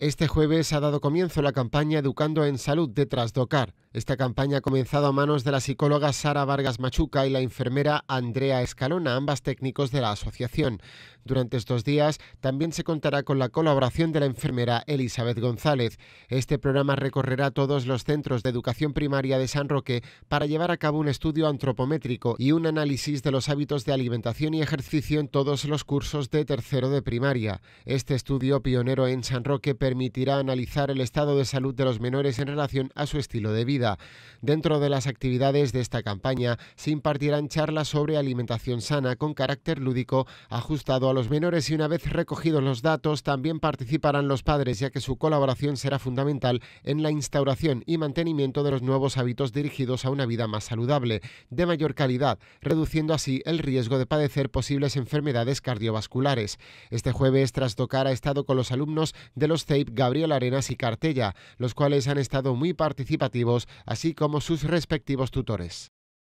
Este jueves ha dado comienzo la campaña Educando en Salud de Trasdocar. Esta campaña ha comenzado a manos de la psicóloga Sara Vargas Machuca y la enfermera Andrea Escalona, ambas técnicos de la asociación. Durante estos días también se contará con la colaboración de la enfermera Elizabeth González. Este programa recorrerá todos los centros de educación primaria de San Roque para llevar a cabo un estudio antropométrico y un análisis de los hábitos de alimentación y ejercicio en todos los cursos de tercero de primaria. Este estudio pionero en San Roque permitirá analizar el estado de salud de los menores en relación a su estilo de vida. Dentro de las actividades de esta campaña se impartirán charlas sobre alimentación sana con carácter lúdico ajustado a los menores y una vez recogidos los datos también participarán los padres ya que su colaboración será fundamental en la instauración y mantenimiento de los nuevos hábitos dirigidos a una vida más saludable, de mayor calidad, reduciendo así el riesgo de padecer posibles enfermedades cardiovasculares. Este jueves Trastocar ha estado con los alumnos de los Gabriel Arenas y Cartella, los cuales han estado muy participativos, así como sus respectivos tutores.